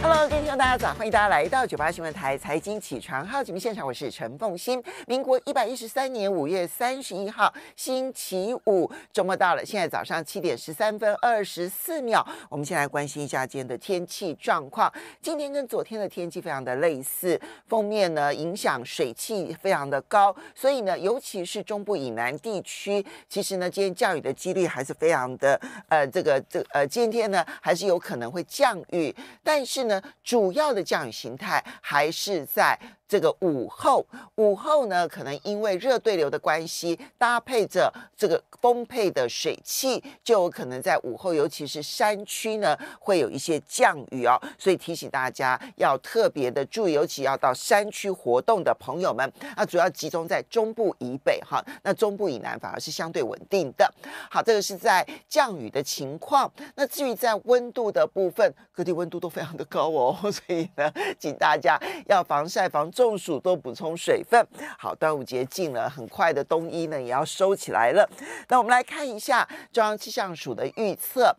Hello，各位听众，大家早，欢迎大家来到九八新闻台财经起床号节目现场，我是陈凤欣。民国一百一十三年五月三十一号，星期五，周末到了，现在早上七点十三分二十四秒，我们先来关心一下今天的天气状况。今天跟昨天的天气非常的类似，封面呢影响水汽非常的高，所以呢，尤其是中部以南地区，其实呢，今天降雨的几率还是非常的，呃，这个这呃，今天呢还是有可能会降雨，但是。主要的降雨形态还是在。这个午后，午后呢，可能因为热对流的关系，搭配着这个丰沛的水汽，就有可能在午后，尤其是山区呢，会有一些降雨哦。所以提醒大家要特别的注意，尤其要到山区活动的朋友们那主要集中在中部以北哈。那中部以南反而是相对稳定的。好，这个是在降雨的情况。那至于在温度的部分，各地温度都非常的高哦。所以呢，请大家要防晒防。中暑都补充水分，好，端午节近了，很快的冬衣呢也要收起来了。那我们来看一下中央气象署的预测，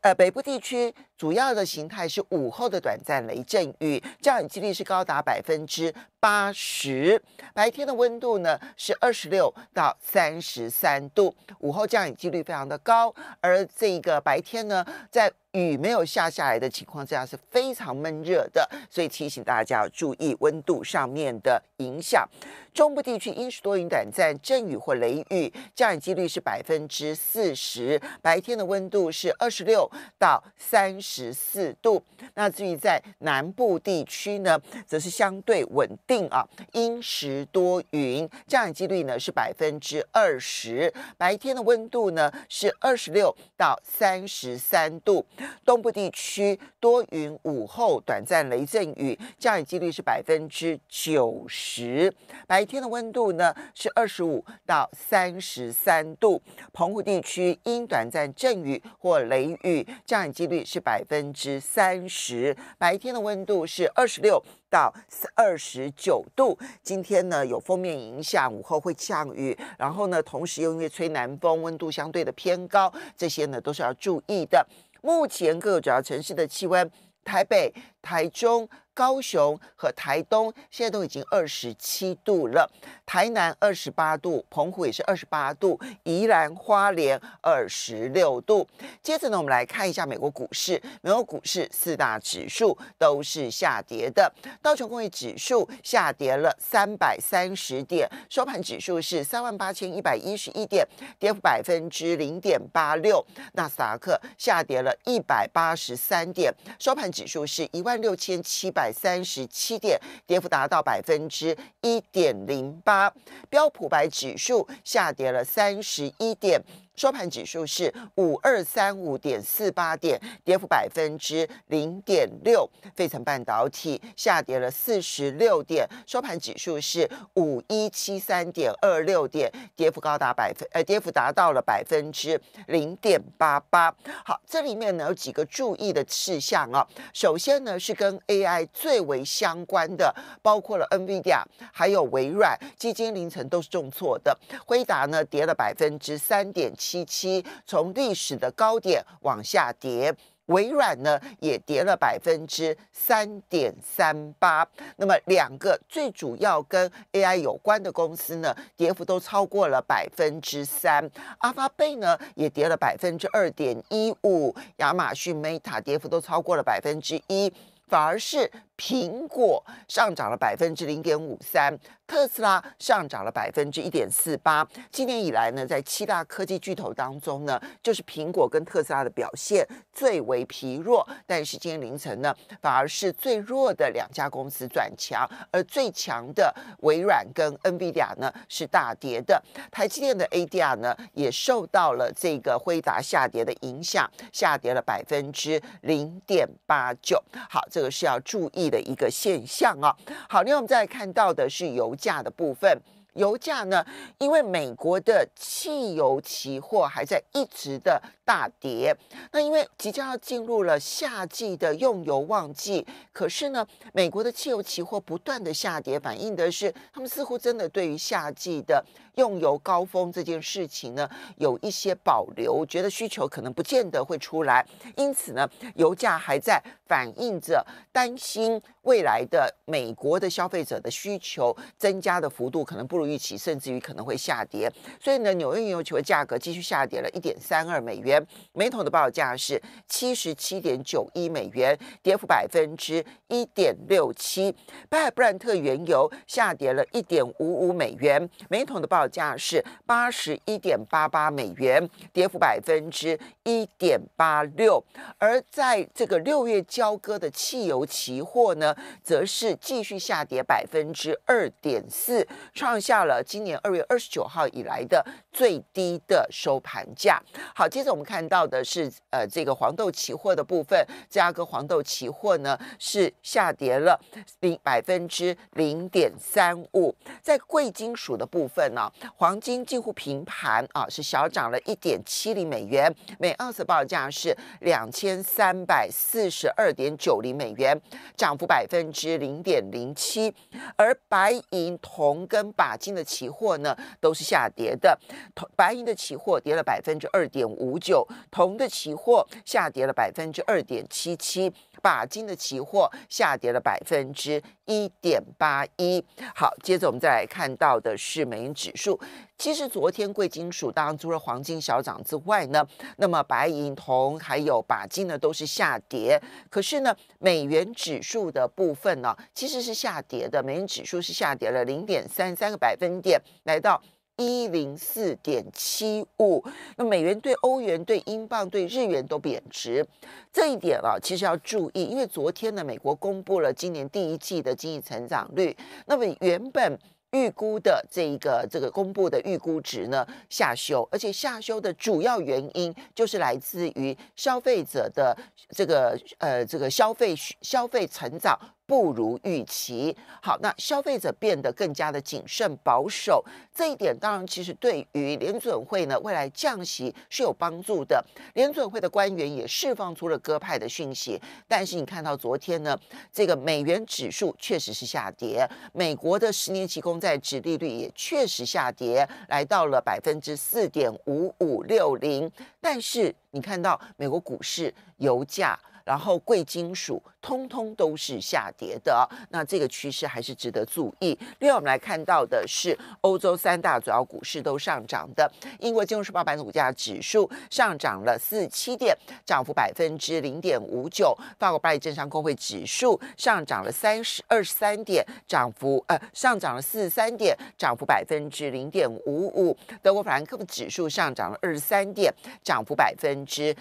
呃，北部地区。主要的形态是午后的短暂雷阵雨，降雨几率是高达百分之八十。白天的温度呢是二十六到三十三度，午后降雨几率非常的高，而这一个白天呢，在雨没有下下来的情况下是非常闷热的，所以提醒大家要注意温度上面的影响。中部地区阴时多云，短暂阵雨或雷雨，降雨几率是百分之四十。白天的温度是二十六到三十四度。那至于在南部地区呢，则是相对稳定啊，阴时多云，降雨几率呢是百分之二十。白天的温度呢是二十六到三十三度。东部地区多云，午后短暂雷阵雨，降雨几率是百分之九十。白天的温度呢是二十五到三十三度，澎湖地区因短暂阵雨或雷雨，降雨几率是百分之三十。白天的温度是二十六到二十九度。今天呢有风面影响，午后会降雨，然后呢同时又因为吹南风，温度相对的偏高，这些呢都是要注意的。目前各个主要城市的气温，台北、台中。高雄和台东现在都已经二十七度了，台南二十八度，澎湖也是二十八度，宜兰花莲二十六度。接着呢，我们来看一下美国股市，美国股市四大指数都是下跌的，道琼工业指数下跌了三百三十点，收盘指数是三万八千一百一十一点，跌幅百分之零点八六。纳斯达克下跌了一百八十三点，收盘指数是一万六千七百。三十七点，跌幅达到百分之一点零八。标普白指数下跌了三十一点。收盘指数是五二三五点四八点，跌幅百分之零点六。费城半导体下跌了四十六点，收盘指数是五一七三点二六点，跌幅高达百分呃跌幅达到了百分之零点八八。好，这里面呢有几个注意的事项啊。首先呢是跟 AI 最为相关的，包括了 NVIDIA 还有微软，基金凌晨都是重挫的。辉达呢跌了百分之三点七。七七从历史的高点往下跌，微软呢也跌了百分之三点三八。那么两个最主要跟 AI 有关的公司呢，跌幅都超过了百分之三。阿发贝呢也跌了百分之二点一五，亚马逊 Meta 跌幅都超过了百分之一，反而是。苹果上涨了百分之零点五三，特斯拉上涨了百分之一点四八。今年以来呢，在七大科技巨头当中呢，就是苹果跟特斯拉的表现最为疲弱。但是今天凌晨呢，反而是最弱的两家公司转强，而最强的微软跟 NV d a 呢是大跌的。台积电的 ADR 呢也受到了这个辉达下跌的影响，下跌了百分之零点八九。好，这个是要注意。的一个现象啊，好，另外我们再来看到的是油价的部分。油价呢，因为美国的汽油期货还在一直的大跌，那因为即将要进入了夏季的用油旺季，可是呢，美国的汽油期货不断的下跌，反映的是他们似乎真的对于夏季的。用油高峰这件事情呢，有一些保留，觉得需求可能不见得会出来，因此呢，油价还在反映着担心未来的美国的消费者的需求增加的幅度可能不如预期，甚至于可能会下跌。所以呢，纽约原油球的价格继续下跌了一点三二美元，每桶的报价是七十七点九一美元，跌幅百分之一点六七。北海布兰特原油下跌了一点五五美元，每桶的报。价是八十一点八八美元，跌幅百分之一点八六。而在这个六月交割的汽油期货呢，则是继续下跌百分之二点四，创下了今年二月二十九号以来的。最低的收盘价。好，接着我们看到的是，呃，这个黄豆期货的部分，芝加哥黄豆期货呢是下跌了零百分之零点三五。在贵金属的部分呢，黄金近乎平盘啊，是小涨了一点七零美元每盎司，报价是两千三百四十二点九零美元，涨幅百分之零点零七。而白银、铜跟钯金的期货呢，都是下跌的。铜、白银的期货跌了百分之二点五九，铜的期货下跌了百分之二点七七，钯金的期货下跌了百分之一点八一。好，接着我们再来看到的是美元指数。其实昨天贵金属当中除了黄金小涨之外呢，那么白银、铜还有钯金呢都是下跌。可是呢，美元指数的部分呢其实是下跌的，美元指数是下跌了零点三三个百分点，来到。一零四点七五，那美元对欧元、对英镑、对日元都贬值，这一点啊，其实要注意，因为昨天呢，美国公布了今年第一季的经济成长率，那么原本预估的这一个这个公布的预估值呢下修，而且下修的主要原因就是来自于消费者的这个呃这个消费消费成长。不如预期。好，那消费者变得更加的谨慎保守，这一点当然其实对于联准会呢未来降息是有帮助的。联准会的官员也释放出了鸽派的讯息，但是你看到昨天呢，这个美元指数确实是下跌，美国的十年期公债殖利率也确实下跌，来到了百分之四点五五六零。但是你看到美国股市、油价。然后贵金属通通都是下跌的，那这个趋势还是值得注意。另外，我们来看到的是欧洲三大主要股市都上涨的。英国金融时报版的股价指数上涨了四七点，涨幅百分之零点五九。法国巴黎证券工会指数上涨了三十二十三点，涨幅呃上涨了四十三点，涨幅百分之零点五五。德国法兰克福指数上涨了二十三点，涨幅百分之。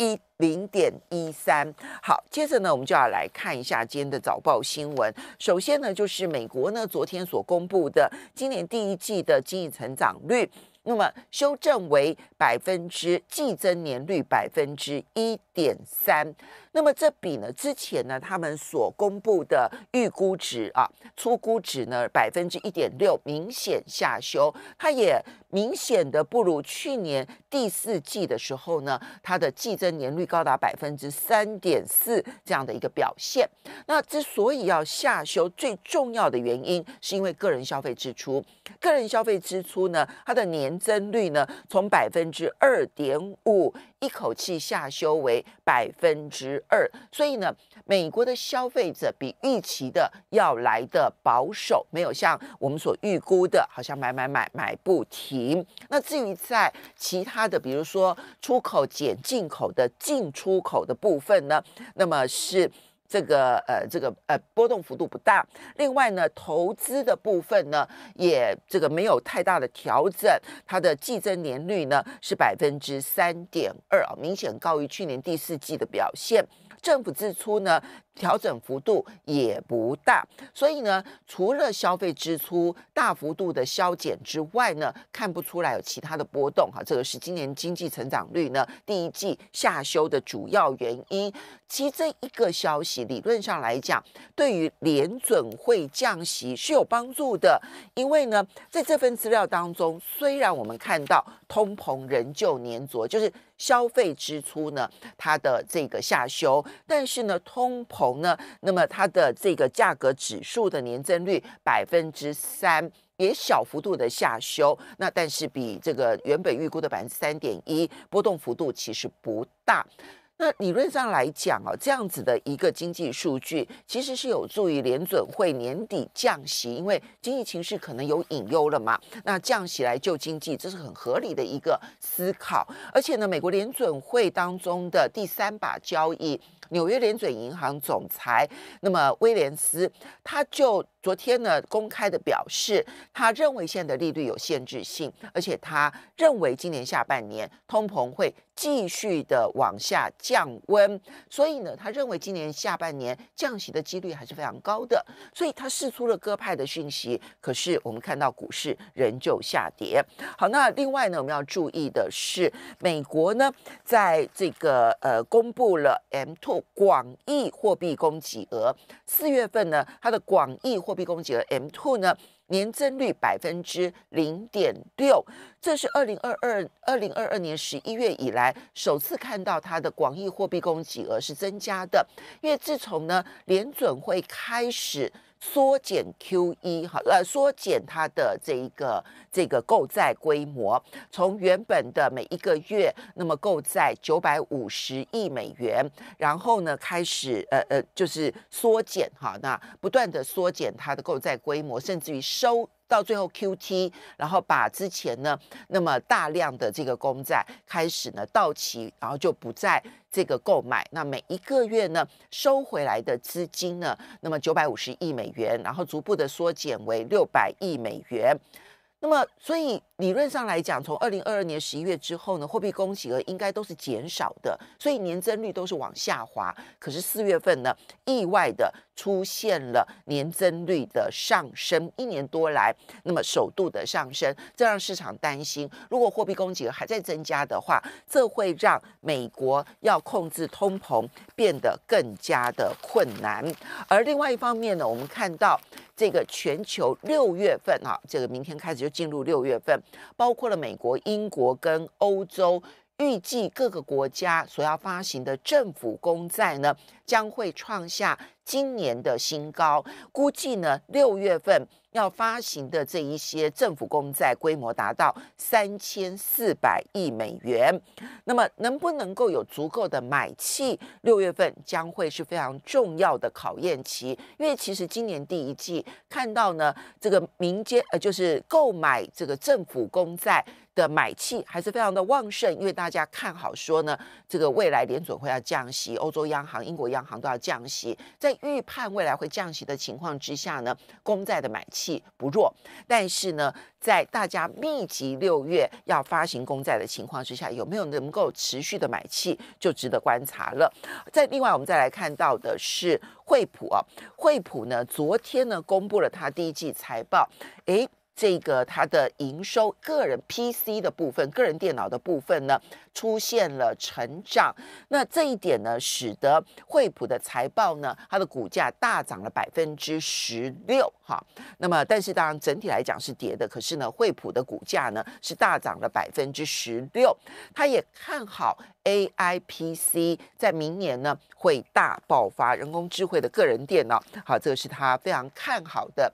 一零点一三，好，接着呢，我们就要来看一下今天的早报新闻。首先呢，就是美国呢昨天所公布的今年第一季的经济成长率，那么修正为百分之季增年率百分之一点三。那么这比呢？之前呢，他们所公布的预估值啊，初估值呢，百分之一点六，明显下修。它也明显的不如去年第四季的时候呢，它的季增年率高达百分之三点四这样的一个表现。那之所以要下修，最重要的原因是因为个人消费支出，个人消费支出呢，它的年增率呢，从百分之二点五。一口气下修为百分之二，所以呢，美国的消费者比预期的要来的保守，没有像我们所预估的，好像买买买买不停。那至于在其他的，比如说出口减进口的进出口的部分呢，那么是。这个呃，这个呃，波动幅度不大。另外呢，投资的部分呢，也这个没有太大的调整，它的季增年率呢是百分之三点二啊，明显高于去年第四季的表现。政府支出呢？调整幅度也不大，所以呢，除了消费支出大幅度的削减之外呢，看不出来有其他的波动哈。这个是今年经济成长率呢第一季下修的主要原因。其实这一个消息理论上来讲，对于联准会降息是有帮助的，因为呢，在这份资料当中，虽然我们看到通膨仍旧年着，就是消费支出呢它的这个下修，但是呢，通膨。呢？那么它的这个价格指数的年增率百分之三，也小幅度的下修。那但是比这个原本预估的百分之三点一，波动幅度其实不大。那理论上来讲哦，这样子的一个经济数据，其实是有助于联准会年底降息，因为经济情绪可能有隐忧了嘛。那降息来救经济，这是很合理的一个思考。而且呢，美国联准会当中的第三把交易。纽约联准银行总裁，那么威廉斯他就。昨天呢，公开的表示，他认为现在的利率有限制性，而且他认为今年下半年通膨会继续的往下降温，所以呢，他认为今年下半年降息的几率还是非常高的，所以他释出了鸽派的讯息，可是我们看到股市仍旧下跌。好，那另外呢，我们要注意的是，美国呢在这个呃公布了 M two 广义货币供给额，四月份呢它的广义。货币供给的 m two 呢？年增率百分之零点六，这是二零二二二零二二年十一月以来首次看到它的广义货币供给额是增加的，因为自从呢联准会开始缩减 Q e 哈呃缩减它的这一个这个购债规模，从原本的每一个月那么购债九百五十亿美元，然后呢开始呃呃就是缩减哈那不断的缩减它的购债规模，甚至于。收到最后 QT，然后把之前呢，那么大量的这个公债开始呢到期，然后就不再这个购买。那每一个月呢收回来的资金呢，那么九百五十亿美元，然后逐步的缩减为六百亿美元。那么所以。理论上来讲，从二零二二年十一月之后呢，货币供给额应该都是减少的，所以年增率都是往下滑。可是四月份呢，意外的出现了年增率的上升，一年多来那么首度的上升，这让市场担心，如果货币供给额还在增加的话，这会让美国要控制通膨变得更加的困难。而另外一方面呢，我们看到这个全球六月份啊，这个明天开始就进入六月份。包括了美国、英国跟欧洲，预计各个国家所要发行的政府公债呢，将会创下今年的新高。估计呢，六月份。要发行的这一些政府公债规模达到三千四百亿美元，那么能不能够有足够的买气？六月份将会是非常重要的考验期，因为其实今年第一季看到呢，这个民间呃就是购买这个政府公债。的买气还是非常的旺盛，因为大家看好说呢，这个未来联准会要降息，欧洲央行、英国央行都要降息，在预判未来会降息的情况之下呢，公债的买气不弱。但是呢，在大家密集六月要发行公债的情况之下，有没有能够持续的买气，就值得观察了。在另外，我们再来看到的是惠普啊，惠普呢昨天呢公布了它第一季财报，诶。这个它的营收，个人 PC 的部分，个人电脑的部分呢，出现了成长。那这一点呢，使得惠普的财报呢，它的股价大涨了百分之十六，哈。那么，但是当然整体来讲是跌的，可是呢，惠普的股价呢是大涨了百分之十六。他也看好 AI PC 在明年呢会大爆发，人工智慧的个人电脑，好，这个是他非常看好的。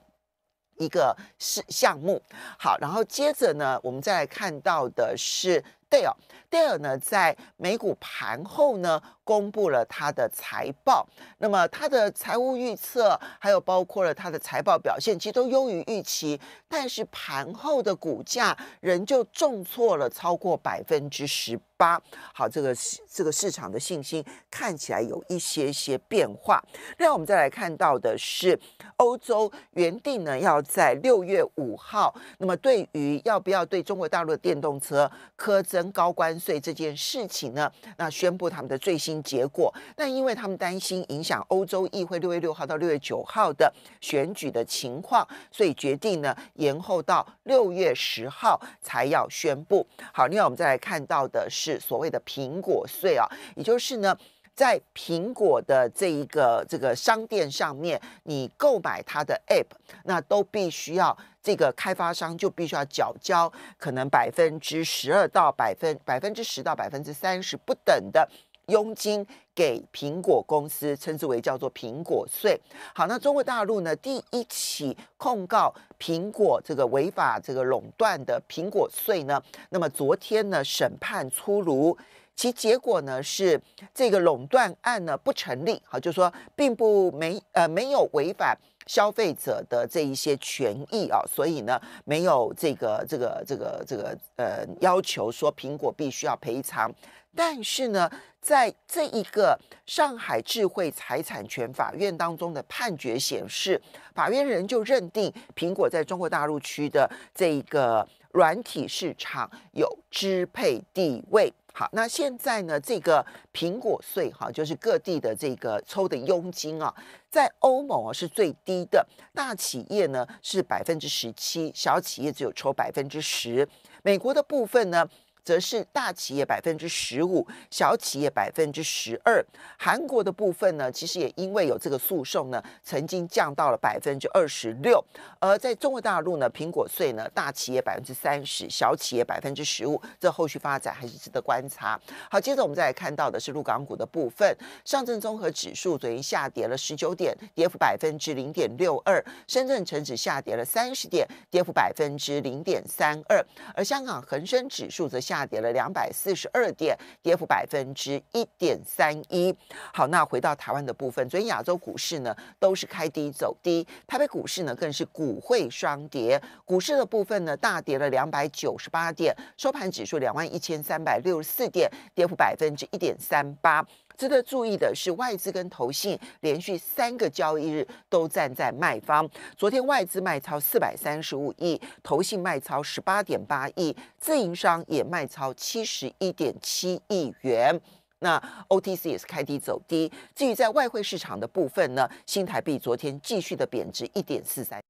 一个是项目，好，然后接着呢，我们再来看到的是 Dale，Dale 呢在美股盘后呢。公布了他的财报，那么他的财务预测，还有包括了他的财报表现，其实都优于预期，但是盘后的股价仍旧重挫了超过百分之十八。好，这个这个市场的信心看起来有一些些变化。让我们再来看到的是，欧洲原定呢要在六月五号，那么对于要不要对中国大陆的电动车苛征高关税这件事情呢，那宣布他们的最新。结果，但因为他们担心影响欧洲议会六月六号到六月九号的选举的情况，所以决定呢延后到六月十号才要宣布。好，另外我们再来看到的是所谓的苹果税啊，也就是呢在苹果的这一个这个商店上面，你购买它的 App，那都必须要这个开发商就必须要缴交可能百分之十二到百分百分之十到百分之三十不等的。佣金给苹果公司，称之为叫做苹果税。好，那中国大陆呢，第一起控告苹果这个违法这个垄断的苹果税呢，那么昨天呢，审判出炉，其结果呢是这个垄断案呢不成立，好，就说并不没呃没有违反消费者的这一些权益啊，所以呢没有这个这个这个这个呃要求说苹果必须要赔偿。但是呢，在这一个上海智慧财产权法院当中的判决显示，法院人就认定苹果在中国大陆区的这一个软体市场有支配地位。好，那现在呢，这个苹果税哈，就是各地的这个抽的佣金啊，在欧盟啊是最低的，大企业呢是百分之十七，小企业只有抽百分之十，美国的部分呢。则是大企业百分之十五，小企业百分之十二。韩国的部分呢，其实也因为有这个诉讼呢，曾经降到了百分之二十六。而在中国大陆呢，苹果税呢，大企业百分之三十，小企业百分之十五。这后续发展还是值得观察。好，接着我们再来看到的是陆港股的部分，上证综合指数昨天下跌了十九点，跌幅百分之零点六二；深圳成指下跌了三十点，跌幅百分之零点三二。而香港恒生指数则下。大跌了两百四十二点，跌幅百分之一点三一。好，那回到台湾的部分，昨天亚洲股市呢都是开低走低，台北股市呢更是股汇双跌，股市的部分呢大跌了两百九十八点，收盘指数两万一千三百六十四点，跌幅百分之一点三八。值得注意的是，外资跟投信连续三个交易日都站在卖方。昨天外资卖超四百三十五亿，投信卖超十八点八亿，自营商也卖超七十一点七亿元。那 OTC 也是开低走低。至于在外汇市场的部分呢，新台币昨天继续的贬值一点四三。